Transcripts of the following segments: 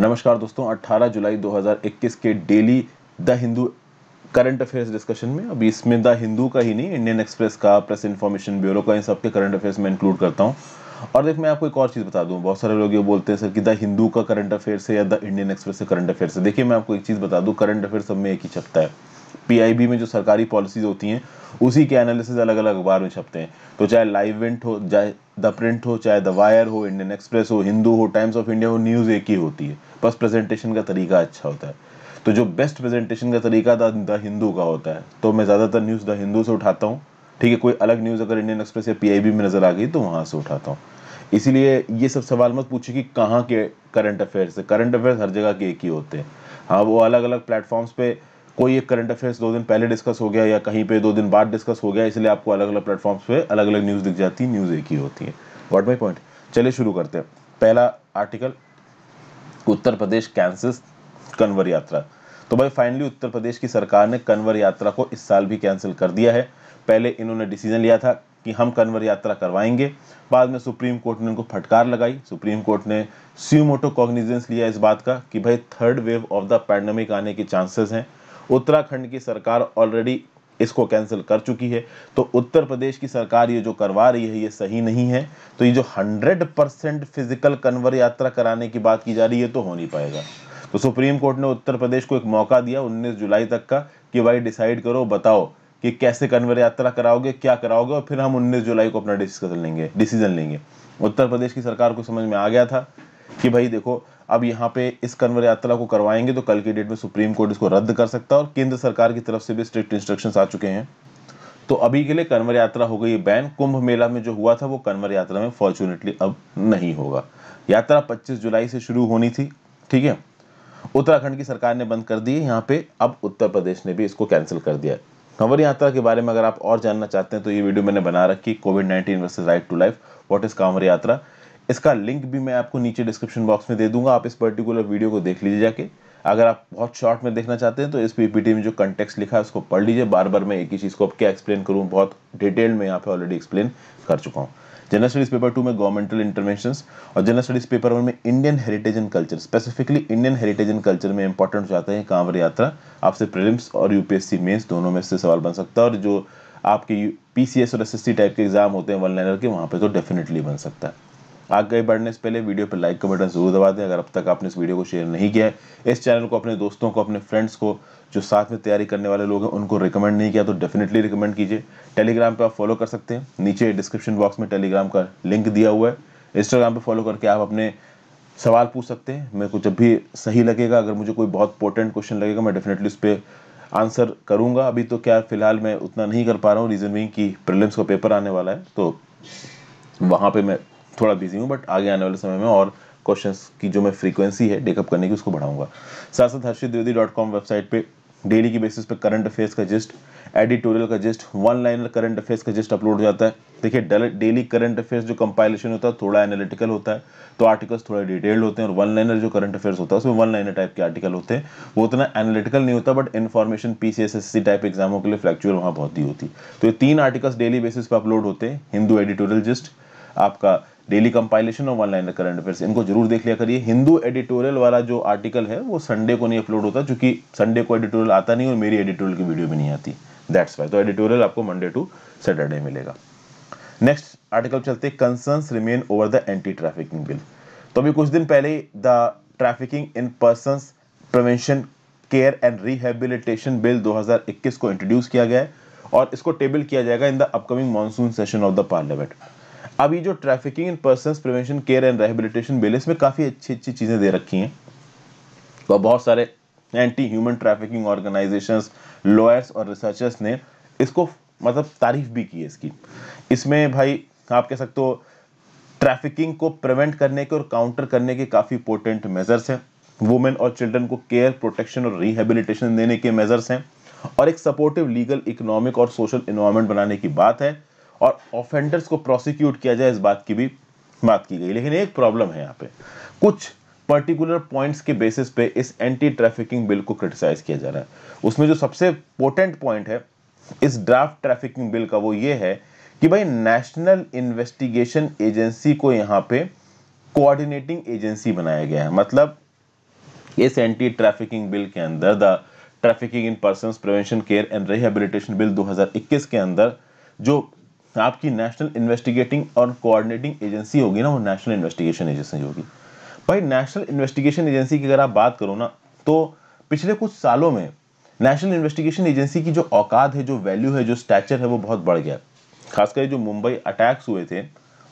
नमस्कार दोस्तों 18 जुलाई 2021 के daily the Hindu current affairs discussion में अभी इसमें द हिंदू का ही नहीं इंडियन एक्सप्रेस का प्रेस इन्फॉर्मेशन ब्यूरो का इन सबके करंट अफेयर्स में इंक्लूड करता हूँ और देख मैं आपको एक और चीज़ बता दूँ बहुत सारे लोग ये बोलते हैं सर कि द हिंदू का करंट अफेयर्स है या द इंडियन एक्सप्रेस का करंट अफेयर्स है देखिए मैं आपको एक चीज़ बता दूँ करंट अफेयर सब में एक ही छपता है पीआईबी में जो सरकारी पॉलिसीज होती हैं उसी के एनालिसिस अलग अलग अखबार में छपते हैं तो चाहे लाइव इंट हो चाहे द प्रिंट हो चाहे द वायर हो इंडियन एक्सप्रेस हो हिंदू हो टाइम्स ऑफ इंडिया हो न्यूज़ एक ही होती है बस प्रेजेंटेशन का तरीका अच्छा होता है तो जो बेस्ट प्रेजेंटेशन का तरीका था द हिंदू का होता है तो मैं ज़्यादातर न्यूज़ द हिंदू से उठाता हूँ ठीक है कोई अलग न्यूज़ अगर इंडियन एक्सप्रेस या पी में नज़र आ गई तो वहाँ से उठाता हूँ इसीलिए ये सब सवाल मत पूछे कि कहाँ के करंट अफेयर्स है करंट अफेयर्स हर जगह के एक ही होते हैं हाँ वो अलग अलग प्लेटफॉर्म्स पे कोई एक करंट अफेयर्स दो दिन पहले डिस्कस हो गया या कहीं पे दो दिन बाद डिस्कस हो गया इसलिए आपको अलग अलग प्लेटफॉर्म्स पे अलग अलग न्यूज़ दिख जाती है न्यूज़ एक ही होती है वॉट माई पॉइंट चलिए शुरू करते हैं पहला आर्टिकल उत्तर प्रदेश कैंसिस कन्वर यात्रा तो भाई फाइनली उत्तर प्रदेश की सरकार ने कन्वर यात्रा को इस साल भी कैंसिल कर दिया है पहले इन्होंने डिसीजन लिया था कि हम कन्वर यात्रा करवाएंगे बाद में सुप्रीम कोर्ट ने उनको फटकार लगाई सुप्रीम कोर्ट ने सी मोटो कॉग्निजेंस लिया इस बात का कि भाई third wave of the pandemic आने के चांसेस हैं उत्तराखंड की सरकार ऑलरेडी इसको कैंसिल कर चुकी है तो उत्तर प्रदेश की सरकार ये जो करवा रही है ये सही नहीं है तो ये जो 100 परसेंट फिजिकल कन्वर यात्रा कराने की बात की जा रही है तो हो नहीं पाएगा तो सुप्रीम कोर्ट ने उत्तर प्रदेश को एक मौका दिया 19 जुलाई तक का कि भाई डिसाइड करो बताओ कि कैसे कन्वर यात्रा कराओगे क्या कराओगे और फिर हम उन्नीस जुलाई को अपना डिसीजन लेंगे डिसीजन लेंगे उत्तर प्रदेश की सरकार को समझ में आ गया था कि भाई देखो अब यहाँ पे इस कन्वर यात्रा को करवाएंगे तो कल की डेट में सुप्रीम कोर्ट इसको रद्द कर सकता है और केंद्र सरकार की तरफ से भी स्ट्रिक्ट इंस्ट्रक्शन आ चुके हैं तो अभी के लिए कन्वर यात्रा हो गई बैन कुंभ मेला में जो हुआ था वो कन्वर यात्रा में फॉर्चुनेटली अब नहीं होगा यात्रा 25 जुलाई से शुरू होनी थी ठीक है उत्तराखंड की सरकार ने बंद कर दी यहाँ पे अब उत्तर प्रदेश ने भी इसको कैंसिल कर दिया कंवर यात्रा के बारे में अगर आप और जानना चाहते हैं तो ये वीडियो मैंने बना रखी Covid nineteen versus right to life what is Kanwar Yatra इसका लिंक भी मैं आपको नीचे डिस्क्रिप्शन बॉक्स में दे दूंगा आप इस पर्टिकुलर वीडियो को देख लीजिए जाके अगर आप बहुत शॉर्ट में देखना चाहते हैं तो इस पीपीटी में जो कंटेक्स्ट लिखा है उसको पढ़ लीजिए बार बार मैं एक ही चीज़ को अब क्या एक्सप्लेन करूँ बहुत डिटेल में यहाँ पे ऑलरेडी एक्सप्लेन कर चुका हूँ जनरल स्टडीज पेपर टू में गवर्नमेंटल इंटरवेंशन और जनरल स्टडीज पेपर वन में Indian heritage and culture specifically Indian heritage and culture में इंपॉर्टेंट जाते हैं कांवर यात्रा आपसे प्रिलिम्स और यूपीएससी मेन्स दोनों में से सवाल बन सकता है और जो आपके पीसीएस और एसएससी टाइप के एग्जाम होते हैं वन लाइनर के वहाँ पे तो डेफिनेटली बन सकता है आगे बढ़ने से पहले वीडियो पर लाइक का बटन जरूर दबा दें अगर अब तक आपने इस वीडियो को शेयर नहीं किया है इस चैनल को अपने दोस्तों को अपने फ्रेंड्स को जो साथ में तैयारी करने वाले लोग हैं उनको रिकमेंड नहीं किया तो डेफिनेटली रिकमेंड कीजिए टेलीग्राम पर आप फॉलो कर सकते हैं नीचे डिस्क्रिप्शन बॉक्स में टेलीग्राम का लिंक दिया हुआ है इंस्टाग्राम पर फॉलो करके आप अपने सवाल पूछ सकते हैं मेरे को जब भी सही लगेगा अगर मुझे कोई बहुत इंपॉर्टेंट क्वेश्चन लगेगा मैं डेफिनेटली उस पर आंसर करूंगा अभी तो क्या फिलहाल मैं उतना नहीं कर पा रहा हूँ रीज़न भी कि प्रिलिम्स का पेपर आने वाला है तो वहाँ पे मैं थोड़ा बिजी हूँ बट आगे आने वाले समय में और क्वेश्चन की जो मैं फ्रीक्वेंसी है टेकअप करने की उसको बढ़ाऊंगा साथ साथ Harshit Dwivedi dot com website पर डेली की बेसिस पे करंट अफेयर्स का जिस्ट एडिटोरियल का gist one liner current affairs का जिस्ट अपलोड हो जाता है देखिए डेली करंट अफेयर्स जो कंपाइलेशन होता है थोड़ा एनालिटिकल होता है तो आर्टिकल्स थोड़ा डिटेल्ड होते हैं और वन लाइनर जो करंट अफेयर्स होता है उसमें वन लाइनर टाइप के आर्टिकल होते हैं वो उतना एनालिटिकल नहीं होता बट इन्फॉर्मेशन पी टाइप एग्जामों के लिए फ्लैक्चुअल वहाँ बहुत ही होती है तो ये तीन आर्टिकल्स डेली बेसिस पर अपलोड होते हैं हिंदू एडिटोरियल जिस्ट आपका डेली कंपाइलेशन और ऑनलाइन करंट अफेयर्स इनको जरूर देख लिया करिए हिंदू एडिटोरियल वाला जो आर्टिकल है वो संडे को नहीं अपलोड होता क्योंकि संडे को एडिटोरियल आता नहीं और मेरी एडिटोरियल की वीडियो भी नहीं आती दैट्स वाई तो एडिटोरियल आपको मंडे टू सैटरडे मिलेगा नेक्स्ट आर्टिकल चलते concerns remain over the anti trafficking bill तो अभी कुछ दिन पहले the trafficking in person prevention care and rehabilitation bill 2021 को इंट्रोड्यूस किया गया है और इसको टेबल किया जाएगा in the upcoming monsoon session of the parliament अभी जो trafficking in person prevention care and rehabilitation bill इसमें काफ़ी अच्छी अच्छी चीज़ें दे रखी हैं और बहुत सारे anti human trafficking organisation lawyers और रिसर्चर्स ने इसको मतलब तारीफ भी की है इसकी इसमें भाई आप कह सकते हो ट्रैफिकिंग को प्रिवेंट करने के और काउंटर करने के काफ़ी इंपोर्टेंट मेजर्स हैं वुमेन और चिल्ड्रन को केयर प्रोटेक्शन और रिहेबिलिटेशन देने के मेजर्स हैं और एक सपोर्टिव लीगल इकोनॉमिक और सोशल इन्वायरमेंट बनाने की बात है और ऑफेंडर्स को प्रोसिक्यूट किया जाए इस बात की भी बात की गई लेकिन एक प्रॉब्लम है यहाँ पे कुछ पर्टिकुलर पॉइंट्स के बेसिस पे इस एंटी ट्रैफिकिंग बिल को क्रिटिसाइज किया जा रहा है उसमें जो सबसे पोर्टेंट पॉइंट है इस ड्राफ्ट ट्रैफिकिंग बिल का वो ये है कि भाई नेशनल इन्वेस्टिगेशन एजेंसी को यहाँ पे कोऑर्डिनेटिंग एजेंसी बनाया गया है मतलब इस एंटी ट्रैफिकिंग बिल के अंदर the trafficking in person prevention care and rehabilitation bill 2021 के अंदर जो तो आपकी नेशनल इन्वेस्टिगेटिंग और कोऑर्डिनेटिंग एजेंसी होगी ना वो नेशनल इन्वेस्टिगेशन एजेंसी होगी भाई नेशनल इन्वेस्टिगेशन एजेंसी की अगर आप बात करो ना तो पिछले कुछ सालों में नेशनल इन्वेस्टिगेशन एजेंसी की जो औकात है जो वैल्यू है जो स्टैचर है वो बहुत बढ़ गया खासकर जो मुंबई अटैक्स हुए थे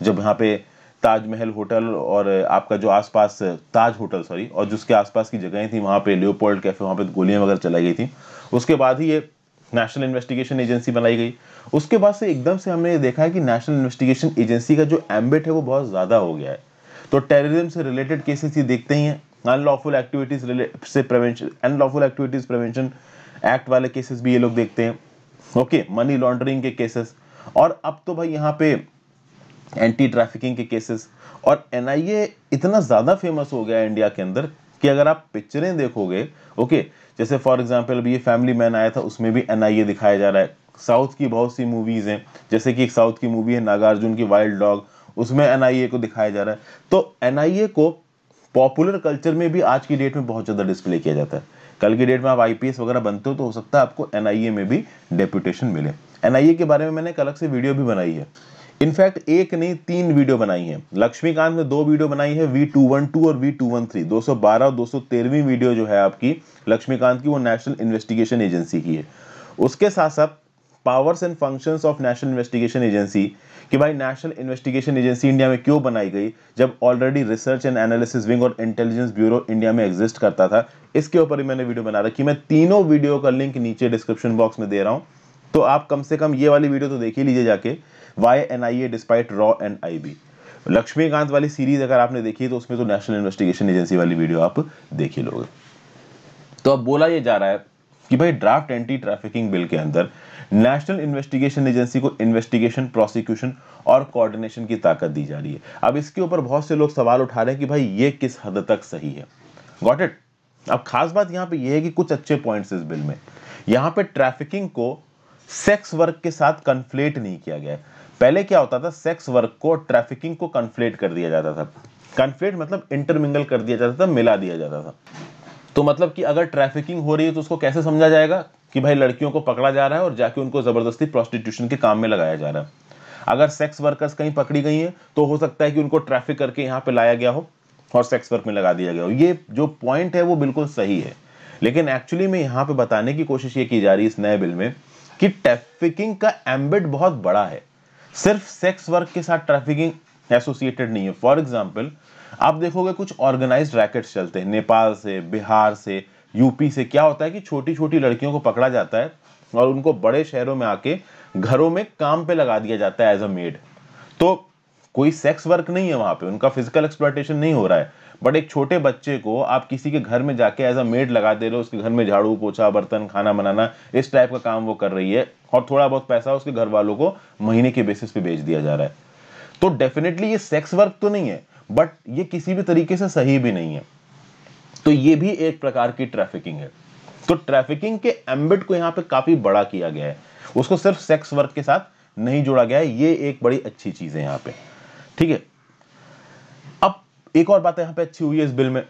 जब यहाँ पे ताजमहल होटल और आपका जो आसपास ताज होटल सॉरी और जिसके आसपास की जगहें थी वहाँ पे लियोपोल्ड कैफे वहाँ पे गोलियाँ वगैरह चलाई गई थी उसके बाद ही ये नेशनल इन्वेस्टिगेशन एजेंसी बनाई गई उसके बाद से एकदम से हमने देखा है कि नेशनल इन्वेस्टिगेशन एजेंसी का जो एम्बिट है वो बहुत ज़्यादा हो गया है तो टेररिज्म से रिलेटेड केसेस ये देखते ही हैं अनलॉफुल एक्टिविटीज से prevention unlawful activities prevention act वाले केसेस भी ये लोग देखते हैं ओके मनी लॉन्ड्रिंग के केसेस और अब तो भाई यहाँ पे एंटी ट्रैफिकिंग के केसेस और एनआईए इतना ज़्यादा फेमस हो गया है इंडिया के अंदर कि अगर आप पिक्चरें देखोगे ओके जैसे फॉर एग्जाम्पल अभी ये फैमिली मैन आया था उसमें भी एन दिखाया जा रहा है साउथ की बहुत सी मूवीज़ हैं जैसे कि एक साउथ की मूवी है नागार्जुन की वाइल्ड डॉग उसमें एन को दिखाया जा रहा है तो एन को पॉपुलर कल्चर में भी आज की डेट में बहुत ज़्यादा डिस्प्ले किया जाता है कल की डेट में आप आईपीएस वगैरह बनते हो तो हो सकता है आपको एनआईए में भी डेपुटेशन मिले एनआईए के बारे में मैंने एक अलग से वीडियो भी बनाई है इनफैक्ट एक नहीं तीन वीडियो बनाई है लक्ष्मीकांत ने दो वीडियो बनाई है वी टू वन टू और वी टू वन थ्री दो सौ बारह दो सौ तेरहवीं वीडियो जो है आपकी लक्ष्मीकांत की वो नेशनल इन्वेस्टिगेशन एजेंसी की है उसके साथ साथ powers and functions of national investigation agency कि भाई नेशनल इन्वेस्टिगेशन एजेंसी इंडिया में क्यों बनाई गई जब already research and analysis wing और इंटेलिजेंस ब्यूरो इंडिया में एग्जिस्ट करता था इसके ऊपर ही मैंने वीडियो बना रखी मैं तीनों वीडियो का लिंक नीचे डिस्क्रिप्शन बॉक्स में दे रहा हूँ तो आप कम से कम ये वाली वीडियो तो देख ही लीजिए जाके why N I A despite रॉ एंड आई बी लक्ष्मीकांत वाली सीरीज अगर आपने देखी तो उसमें तो नेशनल इन्वेस्टिगेशन एजेंसी वाली वीडियो आप देख ही लोगे तो अब बोला ये जा रहा है कि भाई ड्राफ्ट एंटी ट्रैफिकिंग बिल के अंदर नेशनल इन्वेस्टिगेशन एजेंसी को इन्वेस्टिगेशन प्रोसिक्यूशन और कोऑर्डिनेशन की ताकत दी जा रही है अब इसके ऊपर बहुत से लोग सवाल उठा रहे हैं कि भाई ये किस हद तक सही है गॉट इट अब खास बात यहां पे ये है कि कुछ अच्छे पॉइंट्स इस बिल में यहां पे ट्रैफिकिंग को सेक्स वर्क के साथ कन्फ्लेट नहीं किया गया है पहले क्या होता था सेक्स वर्क को ट्रैफिकिंग को कन्फ्लेट कर दिया जाता था कन्फ्लेट मतलब इंटरमिंगल कर दिया जाता था मिला दिया जाता था तो मतलब कि अगर ट्रैफिकिंग हो रही है तो उसको कैसे समझा जाएगा कि भाई लड़कियों को पकड़ा जा रहा है और जाके उनको ज़बरदस्ती प्रोस्टिट्यूशन के काम में लगाया जा रहा है अगर सेक्स वर्कर्स कहीं पकड़ी गई हैं तो हो सकता है कि उनको ट्रैफिक करके यहाँ पे लाया गया हो और सेक्स वर्क में लगा दिया गया हो ये जो पॉइंट है वो बिल्कुल सही है लेकिन एक्चुअली में यहाँ पे बताने की कोशिश ये की जा रही है इस नए बिल में कि ट्रैफिकिंग का एम्बिट बहुत बड़ा है सिर्फ सेक्स वर्क के साथ ट्रैफिकिंग एसोसिएटेड नहीं है फॉर एग्जाम्पल आप देखोगे कुछ ऑर्गेनाइज रैकेट चलते हैं नेपाल से बिहार से यूपी से क्या होता है कि छोटी छोटी लड़कियों को पकड़ा जाता है और उनको बड़े शहरों में आके घरों में काम पे लगा दिया जाता है एज अ मेड तो कोई सेक्स वर्क नहीं है वहां पे उनका फिजिकल एक्सप्लाटेशन नहीं हो रहा है बट एक छोटे बच्चे को आप किसी के घर में जाके एज अ मेड लगा दे रहे हो उसके घर में झाड़ू पोछा बर्तन खाना बनाना इस टाइप का काम वो कर रही है और थोड़ा बहुत पैसा उसके घर वालों को महीने के बेसिस पे बेच दिया जा रहा है तो डेफिनेटली ये सेक्स वर्क तो नहीं है बट ये किसी भी तरीके से सही भी नहीं है तो ये भी एक प्रकार की ट्रैफिकिंग है तो ट्रैफिकिंग के एम्बिट को यहाँ पे काफी बड़ा किया गया है उसको सिर्फ सेक्स वर्क के साथ नहीं जोड़ा गया है ये एक बड़ी अच्छी चीज है यहाँ पे ठीक है एक और बात यहां पे अच्छी हुई है इस बिल में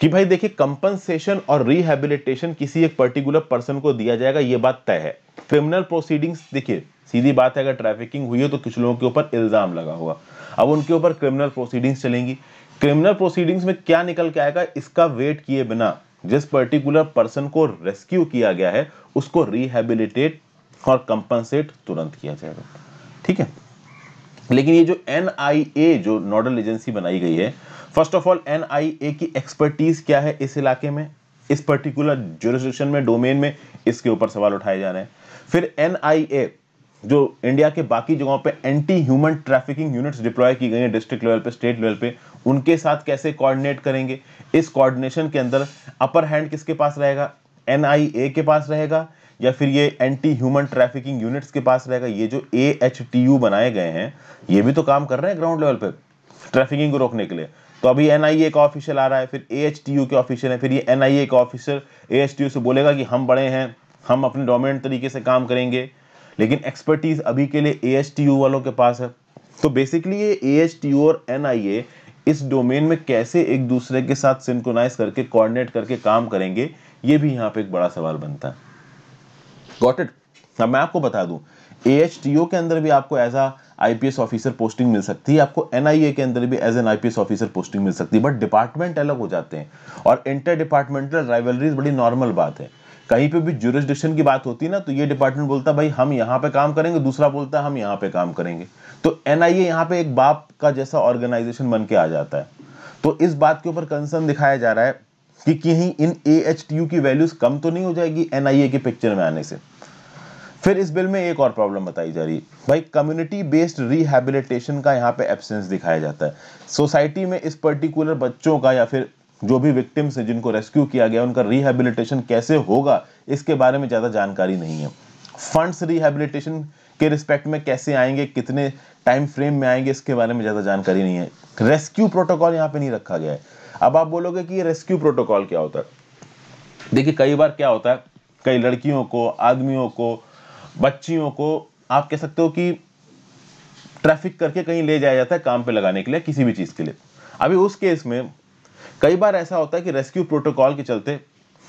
कि भाई देखिए कंपनसेशन और रिहेबिलिटेशन किसी एक पर्टिकुलर पर्सन को दिया जाएगा यह बात तय है क्रिमिनल प्रोसीडिंग्स देखिए सीधी बात है अगर ट्रैफिकिंग हुई है तो कुछ लोगों के ऊपर इल्जाम लगा होगा अब उनके ऊपर क्रिमिनल प्रोसीडिंग्स चलेंगी क्रिमिनल प्रोसीडिंग्स में क्या निकल के आएगा इसका वेट किए बिना जिस पर्टिकुलर पर्सन को रेस्क्यू किया गया है उसको रिहेबिलिटेट और कंपनसेट तुरंत किया जाएगा ठीक है लेकिन ये जो एन जो नोडल एजेंसी बनाई गई है फर्स्ट ऑफ ऑल एन की एक्सपर्टीज क्या है इस इलाके में इस पर्टिकुलर जोरिस्टिक्शन में डोमेन में इसके ऊपर सवाल उठाए जा रहे हैं फिर एन जो इंडिया के बाकी जगहों पे anti human trafficking units deploy की गई हैं डिस्ट्रिक्ट लेवल पे स्टेट लेवल पे उनके साथ कैसे कोऑर्डिनेट करेंगे इस कोऑर्डिनेशन के अंदर अपर हैंड किसके पास रहेगा एन के पास रहेगा या फिर ये एंटी ह्यूमन ट्रैफिकिंग यूनिट्स के पास रहेगा ये जो ए बनाए गए हैं ये भी तो काम कर रहे हैं ग्राउंड लेवल पर ट्रैफिकिंग को रोकने के लिए तो अभी एन आई ए का ऑफिशियल आ रहा है फिर ए एच टी यू के ऑफिशियल है फिर ये एन आई ए का officer A H T U से बोलेगा कि हम बड़े हैं हम अपने डोमिनेंट तरीके से काम करेंगे लेकिन एक्सपर्टीज़ अभी के लिए ए एच टी यू वालों के पास है तो बेसिकली ये ए एच टी यू और एन आई ए इस डोमेन में कैसे एक दूसरे के साथ सिंक्रोनाइज करके कोऑर्डिनेट करके काम करेंगे ये भी यहाँ पे एक बड़ा सवाल बनता है गॉट इट अब मैं आपको बता दूं ए एच टी ओ के अंदर भी आपको as a IPS officer posting मिल सकती है आपको एनआईए के अंदर भी as an IPS officer posting मिल सकती है बट डिपार्टमेंट अलग हो जाते हैं और इंटर डिपार्टमेंटल राइवलरीज बड़ी नॉर्मल बात है कहीं पे भी जुरिस्डिक्शन की बात होती है ना तो ये डिपार्टमेंट बोलता भाई हम यहाँ पे काम करेंगे दूसरा बोलता हम यहाँ पे काम करेंगे तो एनआईए यहाँ पे एक बाप का जैसा ऑर्गेनाइजेशन बन के आ जाता है तो इस बात के ऊपर कंसर्न दिखाया जा रहा है कि कहीं इन ए की वैल्यूज कम तो नहीं हो जाएगी एनआईए के पिक्चर में आने से फिर इस बिल में एक और प्रॉब्लम बताई जा रही है भाई कम्युनिटी बेस्ड रिहेबिलिटेशन का यहाँ पे एब्सेंस दिखाया जाता है सोसाइटी में इस पर्टिकुलर बच्चों का या फिर जो भी विक्टिम्स हैं जिनको रेस्क्यू किया गया उनका रिहेबिलिटेशन कैसे होगा इसके बारे में ज़्यादा जानकारी नहीं है फंड्स रिहेबिलिटेशन के रिस्पेक्ट में कैसे आएंगे कितने टाइम फ्रेम में आएंगे इसके बारे में ज़्यादा जानकारी नहीं है रेस्क्यू प्रोटोकॉल यहाँ पे नहीं रखा गया है अब आप बोलोगे कि ये रेस्क्यू प्रोटोकॉल क्या होता है देखिए कई बार क्या होता है कई लड़कियों को आदमियों को बच्चियों को आप कह सकते हो कि ट्रैफिक करके कहीं ले जाया जाता है काम पे लगाने के लिए किसी भी चीज़ के लिए अभी उस केस में कई बार ऐसा होता है कि रेस्क्यू प्रोटोकॉल के चलते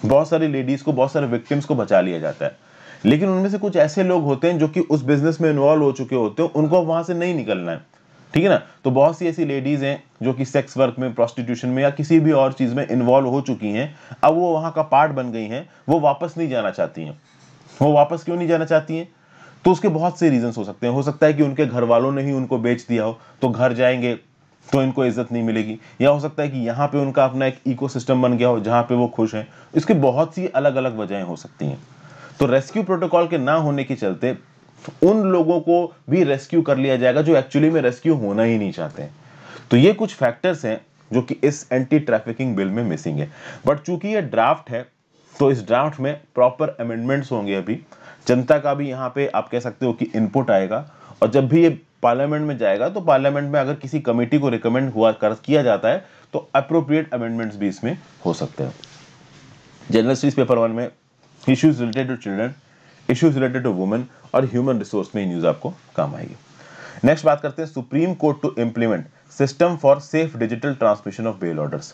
बहुत सारी लेडीज़ को बहुत सारे विक्टिम्स को बचा लिया जाता है लेकिन उनमें से कुछ ऐसे लोग होते हैं जो कि उस बिजनेस में इन्वॉल्व हो चुके होते हैं उनको वहां से नहीं निकलना है ठीक है ना तो बहुत सी ऐसी लेडीज हैं जो कि सेक्स वर्क में प्रोस्टिट्यूशन में या किसी भी और चीज में इन्वॉल्व हो चुकी हैं अब वो वहां का पार्ट बन गई हैं वो वापस नहीं जाना चाहती हैं वो वापस क्यों नहीं जाना चाहती हैं तो उसके बहुत से रीजंस हो सकते हैं हो सकता है कि उनके घर वालों ने ही उनको बेच दिया हो तो घर जाएंगे तो इनको इज्जत नहीं मिलेगी या हो सकता है कि यहाँ पे उनका अपना एक इको बन गया हो जहाँ पे वो खुश हैं इसके बहुत सी अलग अलग वजहें हो सकती हैं तो रेस्क्यू प्रोटोकॉल के ना होने के चलते उन लोगों को भी रेस्क्यू कर लिया जाएगा जो एक्चुअली में रेस्क्यू होना ही नहीं चाहते हैं तो ये कुछ फैक्टर्स हैं जो कि इस एंटी ट्रैफिकिंग बिल में मिसिंग है बट चूंकि ये ड्राफ्ट है तो इस ड्राफ्ट में प्रॉपर अमेंडमेंट्स होंगे अभी जनता का भी यहाँ पे आप कह सकते हो कि इनपुट आएगा और जब भी ये पार्लियामेंट में जाएगा तो पार्लियामेंट में अगर किसी कमेटी को रिकमेंड हुआ कर किया जाता है तो अप्रोप्रिएट अमेंडमेंट्स भी इसमें हो सकते हैं जनरल स्टडीज पेपर वन में issues related to children issues related to women और ह्यूमन रिसोर्स में न्यूज आपको काम आएगी नेक्स्ट बात करते हैं supreme court to implement system for safe digital transmission of bail orders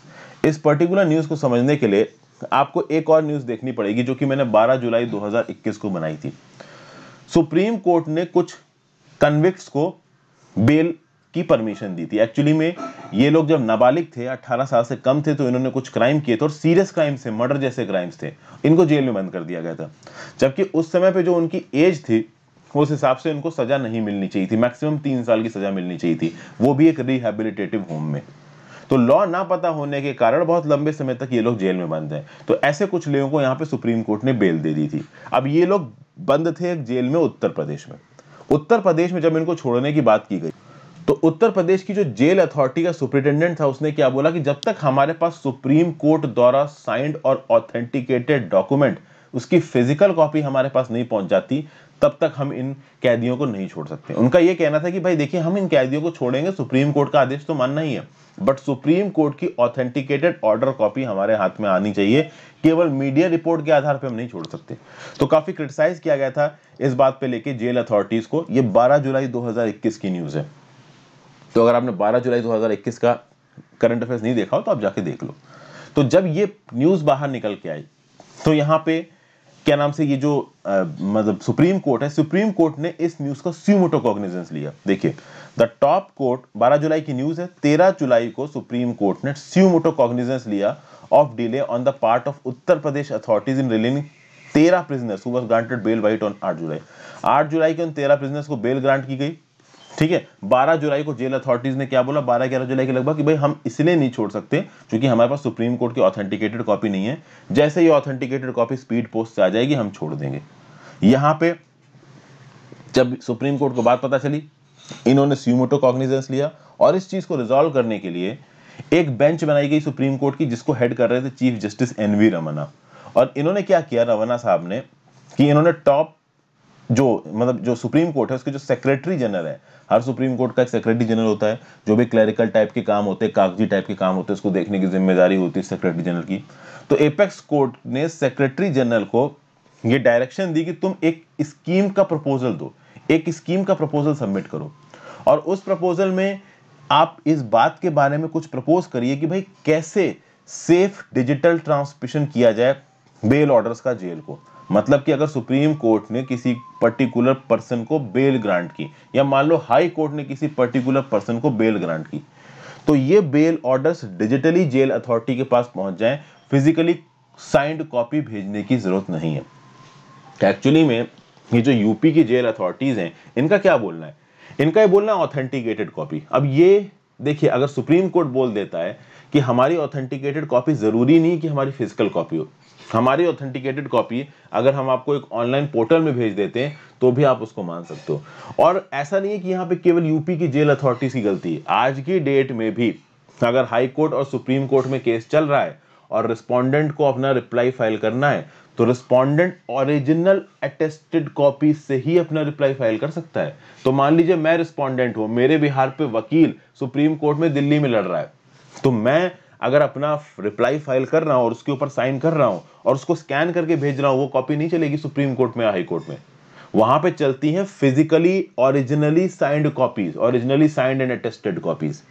इस पर्टिकुलर न्यूज को समझने के लिए आपको एक और न्यूज़ देखनी पड़ेगी जो कि मैंने 12 जुलाई 2021 को बनाई थी सुप्रीम कोर्ट ने कुछ कन्विक्स को बेल की परमिशन दी थी एक्चुअली में ये लोग जब नाबालिग थे 18 साल से कम थे तो इन्होंने कुछ क्राइम किए थे और सीरियस क्राइम थे मर्डर जैसे क्राइम्स थे इनको जेल में बंद कर दिया गया था जबकि उस समय पे जो उनकी एज थी उस हिसाब से उनको सजा नहीं मिलनी चाहिए थी मैक्सिमम तीन साल की सजा मिलनी चाहिए थी वो भी एक रिहेबिलिटेटिव होम में तो लॉ ना पता होने के कारण बहुत लंबे समय तक ये लोग जेल में बंद हैं तो ऐसे कुछ लोगों को यहाँ पे सुप्रीम कोर्ट ने बेल दे दी थी अब ये लोग बंद थे जेल में उत्तर प्रदेश में उत्तर प्रदेश में जब इनको छोड़ने की बात की गई तो उत्तर प्रदेश की जो जेल अथॉरिटी का सुप्रिंटेंडेंट था उसने क्या बोला कि जब तक हमारे पास सुप्रीम कोर्ट द्वारा साइंड और ऑथेंटिकेटेड डॉक्यूमेंट उसकी फिजिकल कॉपी हमारे पास नहीं पहुंच जाती तब तक हम इन कैदियों को नहीं छोड़ सकते उनका यह कहना था कि भाई देखिए हम इन कैदियों को छोड़ेंगे सुप्रीम कोर्ट का आदेश तो मानना ही है बट सुप्रीम कोर्ट की ऑथेंटिकेटेड ऑर्डर कॉपी हमारे हाथ में आनी चाहिए केवल मीडिया रिपोर्ट के आधार पर हम नहीं छोड़ सकते तो काफी क्रिटिसाइज किया गया था इस बात पर लेके जेल अथॉरिटीज को यह बारह जुलाई दो की न्यूज है तो अगर आपने बारह जुलाई दो का करंट अफेयर्स नहीं देखा हो तो आप जाके देख लो तो जब ये न्यूज बाहर निकल के आई तो यहां पे क्या नाम से ये जो आ, मतलब सुप्रीम कोर्ट है सुप्रीम कोर्ट ने इस न्यूज का स्यूमोटो कॉग्निजेंस लिया देखिए द टॉप कोर्ट 12 जुलाई की न्यूज है 13 जुलाई को सुप्रीम कोर्ट ने स्यूमोटो कॉग्निजेंस लिया of delay on the part of Uttar Pradesh authorities in releasing तेरह prisoners who was granted bail वाइट ऑन आठ जुलाई आठ जुलाई के उन तेरह प्रिजनर्स को बेल ग्रांट की गई ठीक है 12 जुलाई को जेल अथॉरिटीज ने क्या बोला 12 ग्यारह जुलाई के लगभग कि भाई हम इसलिए नहीं छोड़ सकते क्योंकि हमारे पास सुप्रीम कोर्ट की ऑथेंटिकेटेड कॉपी नहीं है जैसे ही ऑथेंटिकेटेड कॉपी स्पीड पोस्ट से आ जाएगी हम छोड़ देंगे यहां पे जब सुप्रीम कोर्ट को बात पता चली इन्होंने स्यूमोटो कॉग्निजेंस लिया और इस चीज को रिजोल्व करने के लिए एक बेंच बनाई गई सुप्रीम कोर्ट की जिसको हेड कर रहे थे chief justice N V Ramana और इन्होंने क्या किया रमना साहब ने कि इन्होंने टॉप जो मतलब जो सुप्रीम कोर्ट है उसके जो सेक्रेटरी जनरल है हर सुप्रीम कोर्ट का एक सेक्रेटरी जनरल होता है जो भी क्लैरिकल टाइप के काम होते हैं कागजी टाइप के काम होते हैं उसको देखने की जिम्मेदारी होती है सेक्रेटरी जनरल की तो एपेक्स कोर्ट ने सेक्रेटरी जनरल को ये डायरेक्शन दी कि तुम एक स्कीम का प्रपोजल दो एक स्कीम का प्रपोजल सबमिट करो और उस प्रपोजल में आप इस बात के बारे में कुछ प्रपोज करिए कि भाई कैसे सेफ डिजिटल ट्रांसमिशन किया जाए बेल ऑर्डर्स का जेल को मतलब कि अगर सुप्रीम कोर्ट ने किसी पर्टिकुलर पर्सन को बेल ग्रांट की या मान लो हाई कोर्ट ने किसी पर्टिकुलर पर्सन को बेल ग्रांट की तो ये bail orders digitally jail authority के पास पहुंच जाएं फिजिकली साइंड कॉपी भेजने की जरूरत नहीं है एक्चुअली में ये जो यूपी की जेल अथॉरिटीज हैं इनका क्या बोलना है इनका ये बोलना है ऑथेंटिकेटेड कॉपी अब ये देखिए अगर सुप्रीम कोर्ट बोल देता है कि हमारी ऑथेंटिकेटेड कॉपी जरूरी नहीं कि हमारी फिजिकल कॉपी हो हमारी ऑथेंटिकेटेड कॉपी अगर हम आपको एक ऑनलाइन पोर्टल में भेज देते हैं तो भी आप उसको मान सकते हो और ऐसा नहीं है कि यहाँ पे केवल यूपी की जेल अथॉरिटीज की गलती है आज की डेट में भी अगर हाई कोर्ट और सुप्रीम कोर्ट में केस चल रहा है और रिस्पोंडेंट को अपना रिप्लाई फाइल करना है तो रिस्पोंडेंट ओरिजिनल अटेस्टेड कॉपी से ही अपना रिप्लाई फाइल कर सकता है तो मान लीजिए मैं रिस्पोंडेंट हूँ मेरे बिहार पे वकील सुप्रीम कोर्ट में दिल्ली में लड़ रहा है तो मैं अगर अपना रिप्लाई फाइल कर रहा हूँ और उसके ऊपर साइन कर रहा हूँ और उसको स्कैन करके भेज रहा हूँ वो कॉपी नहीं चलेगी सुप्रीम कोर्ट में हाई कोर्ट में वहां पे चलती हैं physically originally signed copies originally signed and attested copies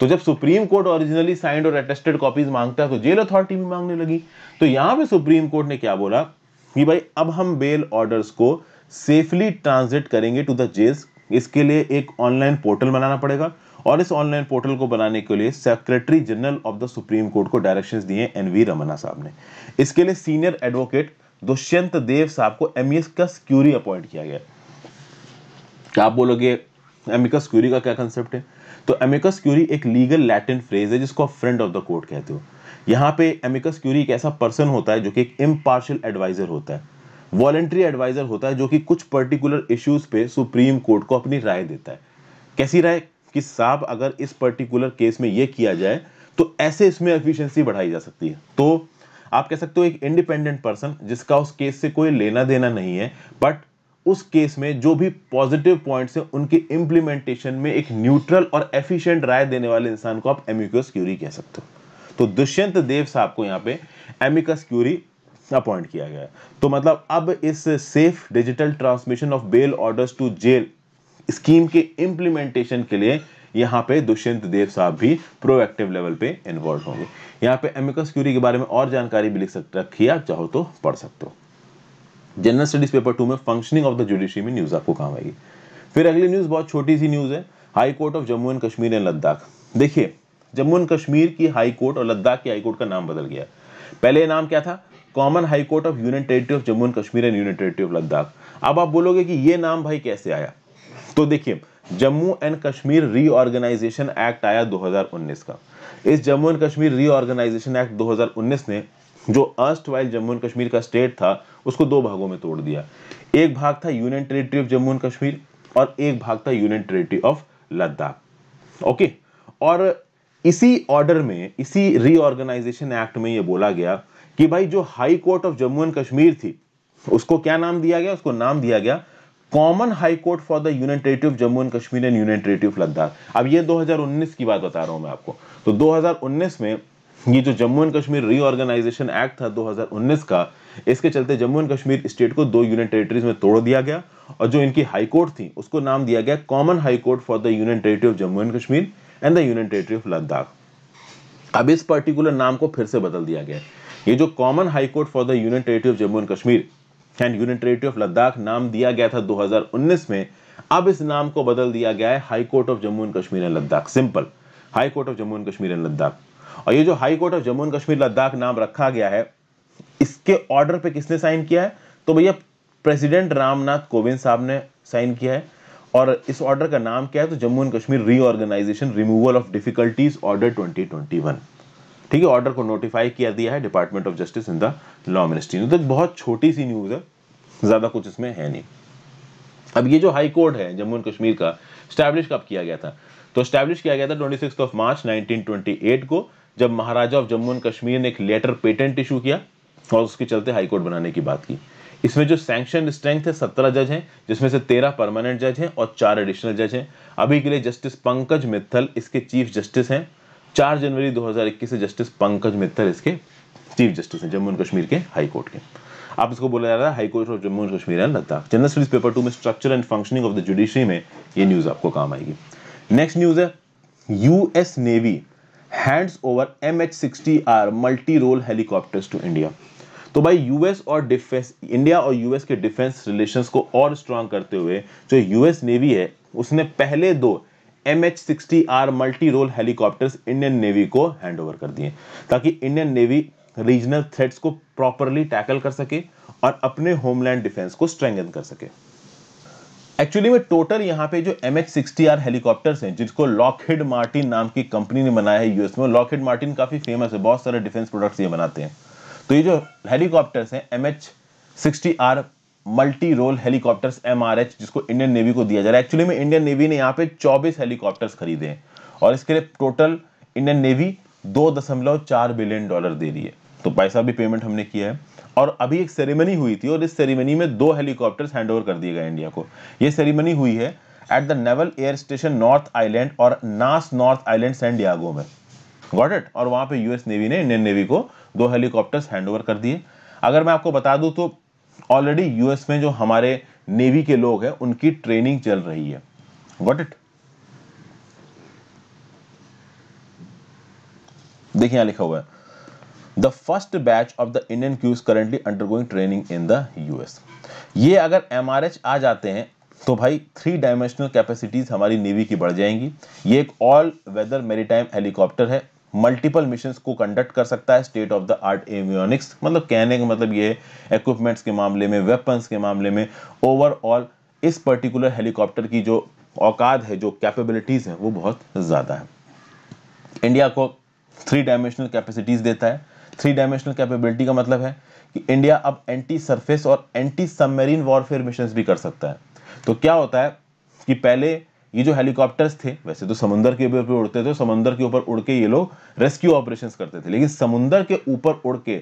तो जब सुप्रीम कोर्ट ओरिजिनली साइंड और अटेस्टेड कॉपीज मांगता है तो जेल अथॉरिटी भी मांगने लगी तो यहां पे सुप्रीम कोर्ट ने क्या बोला कि भाई अब हम बेल ऑर्डर्स को सेफली ट्रांजिट करेंगे टू द जेल्स इसके लिए एक ऑनलाइन पोर्टल बनाना पड़ेगा और इस ऑनलाइन पोर्टल को बनाने के लिए secretary general of the supreme court को डायरेक्शंस दिए एन वी रमना साहब ने इसके लिए सीनियर एडवोकेट दुष्यंत देव साहब को एमईएस का सिक्यूरी अपॉइंट किया गया क्या आप बोलोगे एमिकस क्यूरी का क्या कंसेप्ट है तो एमिकस क्यूरी एक लीगल लैटिन फ्रेज है जिसको आप फ्रेंड ऑफ द कोर्ट कहते हो यहाँ पे एमिकस क्यूरी एक ऐसा पर्सन होता है जो कि एक इम्पार्शल एडवाइजर होता है वॉलेंट्री एडवाइजर होता है जो कि कुछ पर्टिकुलर इश्यूज पे सुप्रीम कोर्ट को अपनी राय देता है कैसी राय कि साहब अगर इस पर्टिकुलर केस में ये किया जाए तो ऐसे इसमें एफिशिएंसी बढ़ाई जा सकती है तो आप कह सकते हो एक इंडिपेंडेंट पर्सन जिसका उस केस से कोई लेना देना नहीं है बट उस केस में जो भी पॉजिटिव पॉइंट्स हैं उनके इंप्लीमेंटेशन में एक न्यूट्रल और एफिशिएंट राय देने वाले इंसान को आप एमिकस क्यूरी कह सकते हो तो दुष्यंत देव साहब को यहाँ पे एमिकस क्यूरी अपॉइंट किया गया तो मतलब अब इस safe digital transmission of bail orders to jail scheme के इम्प्लीमेंटेशन के लिए यहाँ पे दुष्यंत देव साहब भी प्रोएक्टिव लेवल पे इन्वॉल्व होंगे यहाँ पे एमिकस क्यूरी के बारे में और जानकारी भी लिख सकते रखिए आप चाहो तो पढ़ सकते हो जनरल स्टडीज पेपर टू में फंक्शनिंग ऑफ द जुडिशरी में न्यूज आपको काम आएगी फिर अगली न्यूज बहुत छोटी सी न्यूज है high court of Jammu and Kashmir and Ladakh देखिए जम्मू एंड कश्मीर की हाई कोर्ट और लद्दाख की हाई कोर्ट का नाम बदल गया पहले नाम क्या था common high court of union territory of Jammu and Kashmir and union territory of Ladakh अब आप बोलोगे कि ये नाम भाई कैसे आया तो देखिए Jammu and Kashmir reorganisation act आया 2019 का इस Jammu and Kashmir reorganisation act 2019 ने जो erstwhile Jammu and Kashmir का स्टेट था उसको दो भागों में तोड़ दिया एक भाग था union territory of Jammu and Kashmir और एक भाग था union territory of Ladakh okay और इसी ऑर्डर में इसी रीऑर्गेनाइजेशन एक्ट में यह बोला गया कि भाई जो high court of Jammu and Kashmir थी उसको क्या नाम दिया गया उसको नाम दिया गया common high court for the union territory of Jammu and Kashmir and union of Ladakh अब ये 2019 की बात बता रहा हूं मैं आपको तो 2019 में ये जो Jammu and Kashmir reorganisation act था 2019 का इसके चलते जम्मू एंड कश्मीर स्टेट को दो यूनियन टेरेटरीज में तोड़ दिया गया और जो इनकी हाई कोर्ट थी उसको नाम दिया गया common high court for the union territory of Jammu and Kashmir and the union territory of Ladakh अब इस पर्टिकुलर नाम को फिर से बदल दिया गया ये जो common high court for the union territory of Jammu and Kashmir and union territory of Ladakh नाम दिया गया था 2019 में अब इस नाम को बदल दिया गया है high court of Jammu and Kashmir and Ladakh simple high court of Jammu and Kashmir and Ladakh और ये जो high court of Jammu and Kashmir Ladakh नाम रखा गया है इसके ऑर्डर पे किसने साइन किया है तो भैया प्रेसिडेंट रामनाथ कोविंद साहब ने साइन किया है और इस ऑर्डर का नाम क्या है तो Jammu and Kashmir reorganisation removal of difficulties order twenty ठीक है ऑर्डर को नोटिफाई किया दिया है department of justice in the law ministry तो बहुत छोटी सी न्यूज़ है ज़्यादा कुछ इसमें है नहीं अब ये जो हाई कोर्ट है जम्मू एंड कश्मीर का स्टैब्लिश कब किया गया था तो स्टैब्लिश किया गया था ट्वेंटी ऑफ मार्च 1928 को जब महाराजा ऑफ जम्मू एंड कश्मीर ने एक लेटर पेटेंट इशू किया और उसके चलते हाई कोर्ट बनाने की बात की इसमें जो सैंक्शन स्ट्रेंथ है सत्रह जज हैं जिसमें से तेरह परमानेंट जज हैं और चार एडिशनल जज हैं अभी के लिए जस्टिस पंकज मित्तल इसके चीफ जस्टिस हैं चार जनवरी 2021 से जस्टिस पंकज मित्तल इसके चीफ जस्टिस हैं जम्मू एंड कश्मीर के हाई कोर्ट के आप इसको बोला जा रहा है high court of Jammu and Kashmir and Ladakh general studies paper two में structure and functioning of the judiciary में ये न्यूज आपको काम आएगी नेक्स्ट न्यूज है US navy hands over M H sixty R multi role helicopters to India तो भाई US और डिफेंस इंडिया और यूएस के डिफेंस रिलेशंस को और स्ट्रांग करते हुए जो यूएस नेवी है उसने पहले दो M H sixty R multi role helicopters Indian navy को हैंड ओवर कर दिए ताकि इंडियन नेवी रीजनल थ्रेट्स को प्रॉपरली टैकल कर सके और अपने होमलैंड डिफेंस को स्ट्रेंगन कर सके एक्चुअली में टोटल यहाँ पे जो M H sixty R helicopters हैं जिसको लॉकहेड मार्टिन नाम की कंपनी ने बनाया है यूएस में लॉकहेड मार्टिन काफ़ी फेमस है बहुत सारे डिफेंस प्रोडक्ट्स ये बनाते हैं तो ये जो हेलीकॉप्टर्स हैं M H sixty R multi role helicopters MRH जिसको इंडियन नेवी को दिया जा रहा है एक्चुअली में इंडियन नेवी ने यहाँ पे 24 हेलीकॉप्टर्स खरीदे हैं और इसके लिए टोटल इंडियन नेवी दो दशमलव चार बिलियन डॉलर दे रही है तो पैसा भी पेमेंट हमने किया है और अभी एक सेरेमनी हुई थी और इस सेरेमनी में दो हेलीकॉप्टर्स हैंड कर दिए गए इंडिया को ये सेरेमनी हुई है at the naval air station north island और NAS north island San Diego में गॉट इट और वहाँ पे यूएस नेवी ने इंडियन नेवी को दो हेलीकॉप्टर्स हैंड कर दिए अगर मैं आपको बता दूं तो ऑलरेडी यूएस में जो हमारे नेवी के लोग हैं उनकी ट्रेनिंग चल रही है वट इट देखिए यहां लिखा हुआ है the first batch of the Indian crews currently undergoing training in the US ये अगर एम आ जाते हैं तो भाई थ्री डायमेंशनल कैपेसिटीज हमारी नेवी की बढ़ जाएंगी ये एक ऑल वेदर मेरीटाइम हेलीकॉप्टर है मल्टीपल मिशन को कंडक्ट कर सकता है state of the art avionics मतलब कहने का मतलब ये इक्विपमेंट्स के मामले में वेपन्स के मामले में ओवरऑल इस पर्टिकुलर हेलीकॉप्टर की जो औकात है जो कैपेबिलिटीज़ हैं वो बहुत ज़्यादा है इंडिया को थ्री डायमेंशनल कैपेसिटीज़ देता है थ्री डायमेंशनल कैपेबिलिटी का मतलब है कि इंडिया अब एंटी सरफेस और एंटी सबमरीन वॉरफेयर मिशन भी कर सकता है तो क्या होता है कि पहले ये जो हेलीकॉप्टर्स थे वैसे तो समुद्र के ऊपर उड़ते थे समुद्र के ऊपर उड़ के ये लोग रेस्क्यू ऑपरेशन करते थे लेकिन समुद्र के ऊपर उड़ के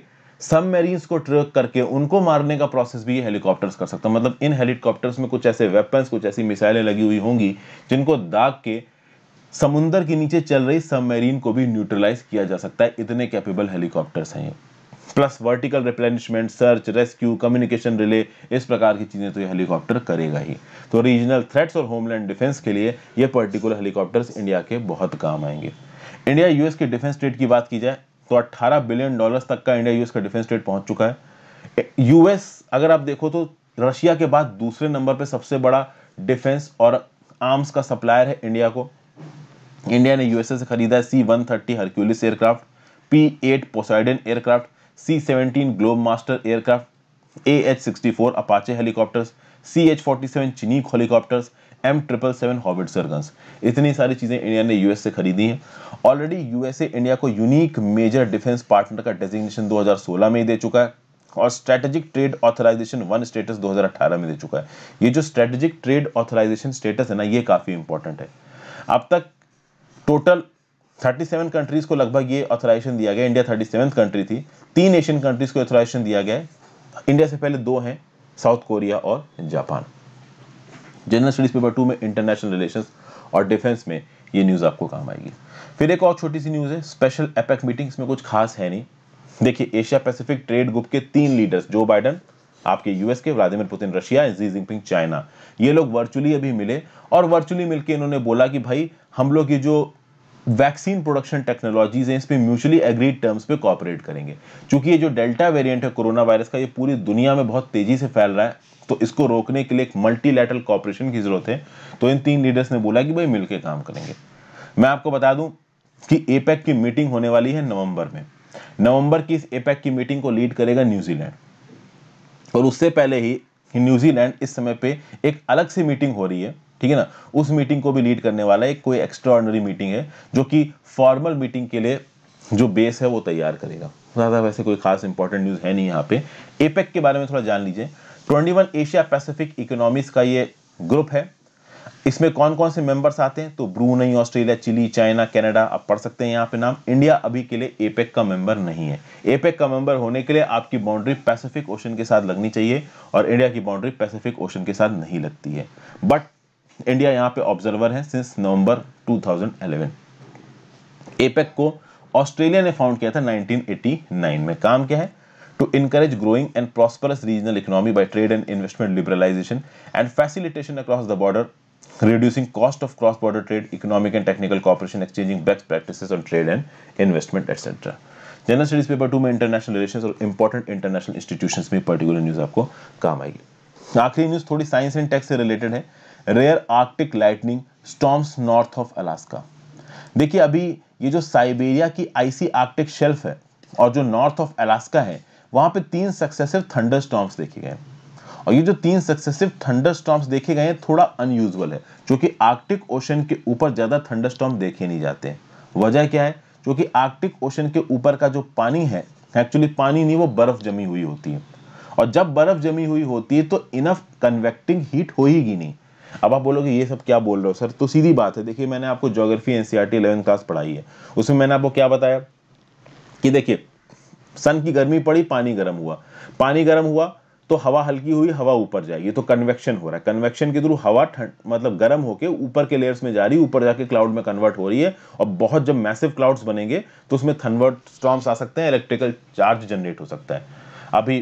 सब मेरीन्स को ट्रैक करके उनको मारने का प्रोसेस भी ये हेलीकॉप्टर्स कर सकता मतलब इन हेलीकॉप्टर्स में कुछ ऐसे वेपन्स कुछ ऐसी मिसाइलें लगी हुई होंगी जिनको दाग के समुंदर के नीचे चल रही सबमरीन को भी न्यूट्रलाइज किया जा सकता है इतने कैपेबल हेलीकॉप्टर्स हैं ये plus vertical replenishment search rescue communication relay इस प्रकार की चीज़ें तो ये हेलीकॉप्टर करेगा ही तो रीजनल थ्रेट्स और होमलैंड डिफेंस के लिए ये पर्टिकुलर हेलीकॉप्टर्स इंडिया के बहुत काम आएंगे इंडिया यूएस के डिफेंस ट्रेड की बात की जाए तो 18 बिलियन डॉलर्स तक का इंडिया यूएस का डिफेंस ट्रेड पहुंच चुका है यूएस अगर आप देखो तो रशिया के बाद दूसरे नंबर पर सबसे बड़ा डिफेंस और आर्म्स का सप्लायर है इंडिया को इंडिया ने यूएसए से खरीदा है C one thirty Hercules aircraft P eight Poseidon aircraft C seventeen globe master aircraft A H sixty four Apache helicopters C H forty seven Chinook helicopters M triple seven हॉबिट guns इतनी सारी चीज़ें India ने US से खरीदी हैं already USA India को unique major defence partner का डेजिग्नेशन 2016 में ही दे चुका है और strategic trade authorisation one status 2018 में दे चुका है ये जो स्ट्रेटेजिक ट्रेड ऑथराइजेशन स्टेटस है ना ये काफ़ी इंपॉर्टेंट है अब तक टोटल थर्टी सेवन कंट्रीज को लगभग ये ऑथराइजेशन दिया गया इंडिया थर्टी सेवन कंट्री थी तीन एशियन कंट्रीज को ऑथराइजेशन दिया गया है इंडिया से पहले दो हैं साउथ कोरिया और Japan general studies paper two में इंटरनेशनल रिलेशन और डिफेंस में ये न्यूज़ आपको काम आएगी फिर एक और छोटी सी न्यूज़ है स्पेशल एपेक मीटिंग इसमें कुछ खास है नहीं देखिए एशिया पैसिफिक ट्रेड ग्रुप के तीन लीडर्स जो बाइडन आपके यूएस के Vladimir Putin Russia Xi Jinping China ये लोग वर्चुअली अभी मिले और वर्चुअली मिलकर इन्होंने बोला कि भाई हम लोग ये जो वैक्सीन प्रोडक्शन टेक्नोलॉजीज हैं इस पर म्यूचुअली एग्रीड टर्म्स पे कॉपरेट करेंगे क्योंकि ये जो डेल्टा वेरिएंट है कोरोना वायरस का ये पूरी दुनिया में बहुत तेजी से फैल रहा है तो इसको रोकने के लिए एक मल्टीलैटरल कॉपरेशन की जरूरत है तो इन तीन लीडर्स ने बोला कि भाई मिलकर काम करेंगे मैं आपको बता दूं कि एपेक e की मीटिंग होने वाली है नवंबर में नवंबर की इस एपेक e की मीटिंग को लीड करेगा न्यूजीलैंड और उससे पहले ही न्यूजीलैंड इस समय पे एक अलग से मीटिंग हो रही है ठीक है ना उस मीटिंग को भी लीड करने वाला एक कोई एक्स्ट्रॉर्डनरी मीटिंग है जो कि फॉर्मल मीटिंग के लिए जो बेस है वो तैयार करेगा ज़्यादा वैसे कोई खास इंपॉर्टेंट न्यूज़ है नहीं यहाँ पे एपेक के बारे में थोड़ा जान लीजिए 21 एशिया पैसिफिक इकोनॉमीज का ये ग्रुप है इसमें कौन कौन से मेंबर्स आते हैं तो नहीं ऑस्ट्रेलिया चिली चाइना कनाडा आप पढ़ सकते हैं यहाँ पे नाम इंडिया अभी के लिए एपेक का मेंबर नहीं है एपेक का मेंबर होने के लिए आपकी बाउंड्री पैसिफिक ओशन के साथ लगनी चाहिए और इंडिया की बाउंड्री पैसिफिक ओशन के साथ नहीं लगती है बट इंडिया यहां पे ऑब्जर्वर है सिंस नवंबर 2011 एपेक को ऑस्ट्रेलिया ने फाउंड किया था 1989 में काम क्या है to encourage growing and prosperous regional economy by trade and investment liberalisation and facilitation across the border reducing cost of cross border trade economic and technical cooperation exchanging best practice on trade and investment etcetera general studies paper two में international relation और important international institution में particular news आपको काम आएगी आखिरी news थोड़ी science and techs से related है rare arctic lightning storms north of Alaska देखिए अभी ये जो साइबेरिया की आईसी आर्कटिक शेल्फ है और जो नॉर्थ ऑफ अलास्का है वहां पे तीन सक्सेसिव थंडर स्टॉम्स देखे गए और ये जो तीन सक्सेसिव थंडर स्टॉम्स देखे गए हैं थोड़ा अनयूजल है क्योंकि आर्कटिक ओशन के ऊपर ज़्यादा थंडर स्टॉम देखे नहीं जाते वजह क्या है क्योंकि आर्कटिक ओशन के ऊपर का जो पानी है एक्चुअली पानी नहीं वो बर्फ जमी हुई होती है और जब बर्फ जमी हुई होती है तो इनफ कन्वेक्टिंग हीट होगी नहीं अब आप बोलोगे ये सब क्या बोल रहे हो सर तो सीधी बात है देखिए मैंने आपको ज्योग्राफी एनसीईआरटी सी क्लास पढ़ाई है उसमें मैंने आपको क्या बताया कि देखिए सन की गर्मी पड़ी पानी गर्म हुआ पानी गर्म हुआ तो हवा हल्की हुई हवा ऊपर जाएगी तो कन्वेक्शन हो रहा है कन्वेक्शन के थ्रू हवा ठंड मतलब गर्म होकर ऊपर के लेयर्स में जा रही ऊपर जाके क्लाउड में कन्वर्ट हो रही है और बहुत जब मैसिव क्लाउड्स बनेंगे तो उसमें थनवर्ट स्टॉम्स आ सकते हैं इलेक्ट्रिकल चार्ज जनरेट हो सकता है अभी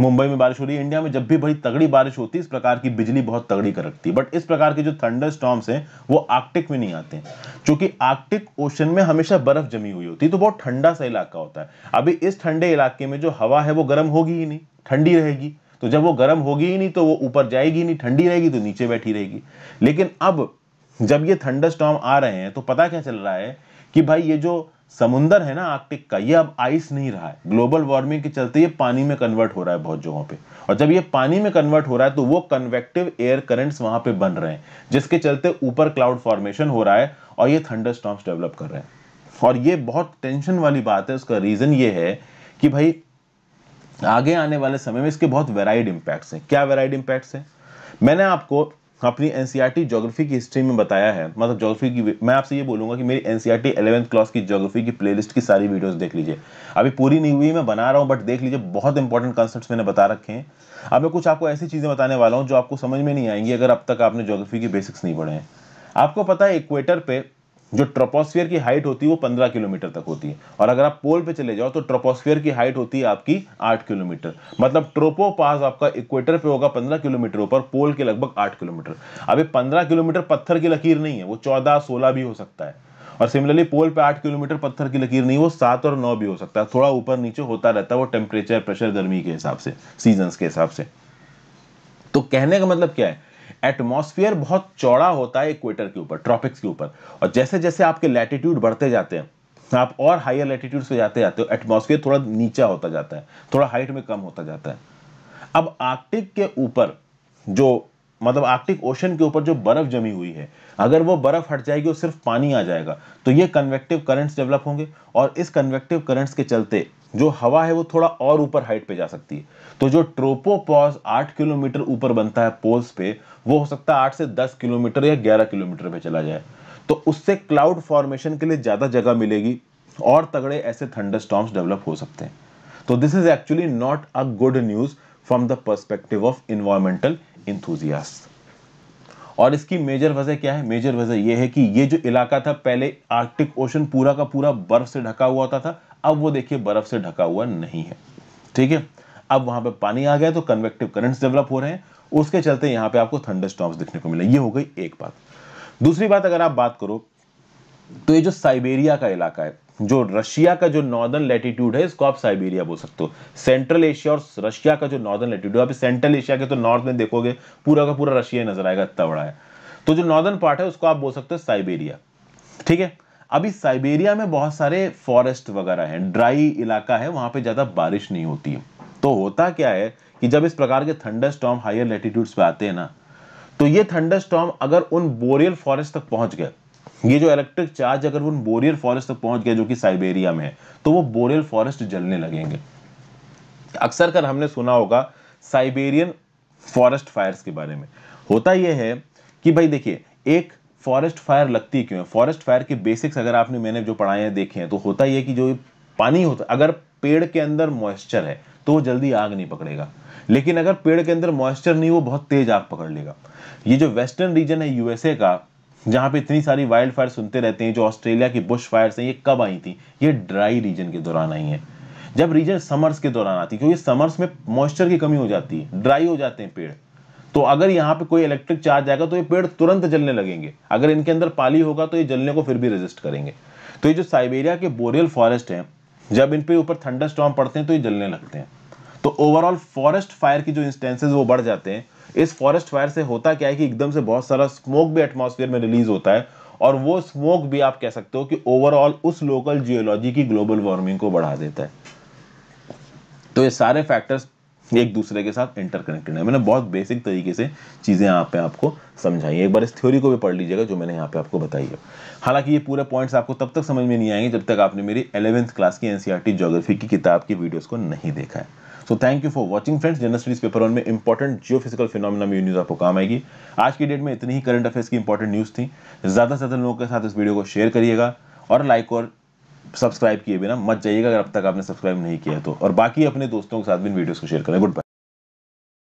मुंबई में बारिश हो रही है इंडिया में जब भी बड़ी तगड़ी बारिश होती है इस प्रकार की बिजली बहुत तगड़ी कर रखती है बट इस प्रकार के जो थंडर स्टॉम्स हैं वो आर्कटिक में नहीं आते क्योंकि आर्कटिक ओशन में हमेशा बर्फ जमी हुई होती है तो बहुत ठंडा सा इलाका होता है अभी इस ठंडे इलाके में जो हवा है वो गर्म होगी ही नहीं ठंडी रहेगी तो जब वो गर्म होगी ही नहीं तो वो ऊपर जाएगी नहीं ठंडी रहेगी तो नीचे बैठी रहेगी लेकिन अब जब ये थंडर स्टॉम आ रहे हैं तो पता क्या चल रहा है कि भाई ये जो समुंदर है ना आर्कटिक का ये अब आइस नहीं रहा है ग्लोबल वार्मिंग के चलते ये पानी में कन्वर्ट हो रहा है बहुत जगहों पे और जब ये पानी में कन्वर्ट हो रहा है तो वो कन्वेक्टिव एयर करंट्स वहां पे बन रहे हैं जिसके चलते ऊपर क्लाउड फॉर्मेशन हो रहा है और ये थंडर स्टॉम्स डेवलप कर रहे हैं और ये बहुत टेंशन वाली बात है उसका रीजन ये है कि भाई आगे आने वाले समय में इसके बहुत वेराइड इंपैक्ट हैं क्या वेराइड इंपैक्ट हैं मैंने आपको अपनी एन ज्योग्राफी e की हिस्ट्री में बताया है मतलब ज्योग्राफी की मैं आपसे ये बोलूँगा कि मेरी एन सी आर क्लास की ज्योग्राफी की प्लेलिस्ट की सारी वीडियोस देख लीजिए अभी पूरी नहीं हुई मैं बना रहा हूँ बट देख लीजिए बहुत इंपॉर्टेंट कॉन्सेप्ट मैंने बता रखे हैं अब मैं कुछ आपको ऐसी चीज़ें बताने वाला हूँ जो आपको समझ में नहीं आएंगी अगर अब तक आपने ज्योग्राफी की बेसिक्स नहीं पढ़े हैं आपको पता है इक्वेटर पर जो ट्रोपोस्फियर की हाइट होती है वो पंद्रह किलोमीटर तक होती है और अगर आप पोल पे चले जाओ तो ट्रोपोस्फियर की हाइट होती है आपकी आठ किलोमीटर मतलब ट्रोपो पास आपका इक्वेटर पे होगा पंद्रह किलोमीटर ऊपर पोल के लगभग आठ किलोमीटर अब ये पंद्रह किलोमीटर पत्थर की लकीर नहीं है वो चौदह सोलह भी हो सकता है और सिमिलरली पोल पे आठ किलोमीटर पत्थर की लकीर नहीं वो सात और नौ भी हो सकता है थोड़ा ऊपर नीचे होता रहता है वो टेम्परेचर प्रेशर गर्मी के हिसाब से सीजन के हिसाब से तो कहने का मतलब क्या है एटमॉस्फेयर बहुत चौड़ा होता है इक्वेटर के ऊपर ट्रॉपिक्स के ऊपर और जैसे जैसे आपके लैटिट्यूड बढ़ते जाते हैं आप और हायर लैटिट्यूड से जाते जाते हो एटमॉस्फेयर थोड़ा नीचा होता जाता है थोड़ा हाइट में कम होता जाता है अब आर्कटिक के ऊपर जो मतलब आर्कटिक ओशन के ऊपर जो बर्फ जमी हुई है अगर वो बर्फ हट जाएगी और सिर्फ पानी आ जाएगा तो ये कन्वेक्टिव करंट्स डेवलप होंगे और इस कन्वेक्टिव करंट्स के चलते जो हवा है वो थोड़ा और ऊपर हाइट पे जा सकती है तो जो ट्रोपोपॉज आठ किलोमीटर ऊपर बनता है पोल्स पे वो हो सकता है आठ से दस किलोमीटर या ग्यारह किलोमीटर पे चला जाए तो उससे क्लाउड फॉर्मेशन के लिए ज़्यादा जगह मिलेगी और तगड़े ऐसे थंडर स्टॉम्स डेवलप हो सकते हैं तो this is actually not a good news from the perspective of environmental enthusiast और इसकी मेजर वजह क्या है मेजर वजह यह है कि ये जो इलाका था पहले आर्कटिक ओशन पूरा का पूरा बर्फ से ढका हुआ होता था अब वो देखिए बर्फ से ढका हुआ नहीं है ठीक है अब वहां पे पानी आ गया तो कन्वेक्टिव करंट्स डेवलप हो रहे हैं उसके चलते यहां पे आपको थंडर स्टॉम्स देखने को मिले ये हो गई एक बात दूसरी बात अगर आप बात करो तो ये जो साइबेरिया का इलाका है जो रशिया का जो नॉर्दर्न लेटीट्यूड है इसको आप साइबेरिया बोल सकते हो सेंट्रल एशिया और रशिया का जो नॉर्दर्न लेटीट्यूड आप सेंट्रल एशिया के तो नॉर्थ में देखोगे पूरा का पूरा रशिया नजर आएगा इतना बड़ा है तो जो नॉर्दर्न पार्ट है उसको आप बोल सकते हो साइबेरिया ठीक है अभी साइबेरिया में बहुत सारे फॉरेस्ट वगैरह हैं ड्राई इलाका है वहां पे ज़्यादा बारिश नहीं होती है तो होता क्या है कि जब इस प्रकार के थंडर स्टॉम हायर लेटीट्यूड्स पे आते हैं ना तो ये थंडर स्टॉम अगर उन बोरियल फॉरेस्ट तक पहुंच गए ये जो इलेक्ट्रिक चार्ज अगर उन बोरियल फॉरेस्ट तक पहुंच गया जो कि साइबेरिया में है तो वो बोरियल फॉरेस्ट जलने लगेंगे अक्सर कर हमने सुना होगा साइबेरियन फॉरेस्ट फायर्स के बारे में होता यह है कि भाई देखिए एक फॉरेस्ट फायर लगती क्यों है फॉरेस्ट फायर के बेसिक्स अगर आपने मैंने जो पढ़ाए हैं देखे हैं तो होता ही है कि जो पानी होता अगर पेड़ के अंदर मॉइस्चर है तो वो जल्दी आग नहीं पकड़ेगा लेकिन अगर पेड़ के अंदर मॉइस्चर नहीं वो बहुत तेज आग पकड़ लेगा ये जो वेस्टर्न रीजन है यूएसए का जहाँ पे इतनी सारी वाइल्ड फायर सुनते रहते हैं जो ऑस्ट्रेलिया की बुश फायर्स हैं ये कब आई थी ये ड्राई रीजन के दौरान आई है जब रीजन समर्स के दौरान आती क्योंकि समर्स में मॉइस्चर की कमी हो जाती है ड्राई हो जाते हैं पेड़ तो अगर यहाँ पे कोई इलेक्ट्रिक चार्ज आएगा तो ये पेड़ तुरंत जलने लगेंगे अगर इनके अंदर पाली होगा तो ये जलने को फिर भी रेजिस्ट करेंगे तो ये जो साइबेरिया के बोरियल फॉरेस्ट हैं जब इन पे ऊपर थंडर स्टॉम पड़ते हैं तो ये जलने लगते हैं तो ओवरऑल फॉरेस्ट फायर की जो इंस्टेंसेज वो बढ़ जाते हैं इस फॉरेस्ट फायर से होता क्या है कि एकदम से बहुत सारा स्मोक भी एटमोसफियर में रिलीज होता है और वो स्मोक भी आप कह सकते हो कि ओवरऑल उस लोकल जियोलॉजी की ग्लोबल वार्मिंग को बढ़ा देता है तो ये सारे फैक्टर्स एक दूसरे के साथ इंटरकनेक्टेड है मैंने बहुत बेसिक तरीके से चीज़ें यहाँ पे आपको समझाई एक बार इस थ्योरी को भी पढ़ लीजिएगा जो मैंने यहाँ पे आपको बताई है हालांकि ये पूरे पॉइंट्स आपको तब तक समझ में नहीं आएंगे जब तक आपने मेरी एलेवेंथ क्लास की एनसीईआरटी ज्योग्राफी e की किताब की वीडियोज़ को नहीं देखा है so thank you for watching friends general studies paper one में इंपॉर्टेंट जियो फिजिकल फिनोमिना में न्यूज़ आपको काम आएगी आज की डेट में इतनी ही करंट अफेयर्स की इंपॉर्टेंट न्यूज़ थी ज़्यादा से ज़्यादा लोगों के साथ इस वीडियो को शेयर करिएगा और लाइक और सब्सक्राइब किए बिना मत जाइएगा अगर अब तक आपने सब्सक्राइब नहीं किया तो और बाकी अपने दोस्तों के साथ भी इन वीडियोस को शेयर करें गुड बाय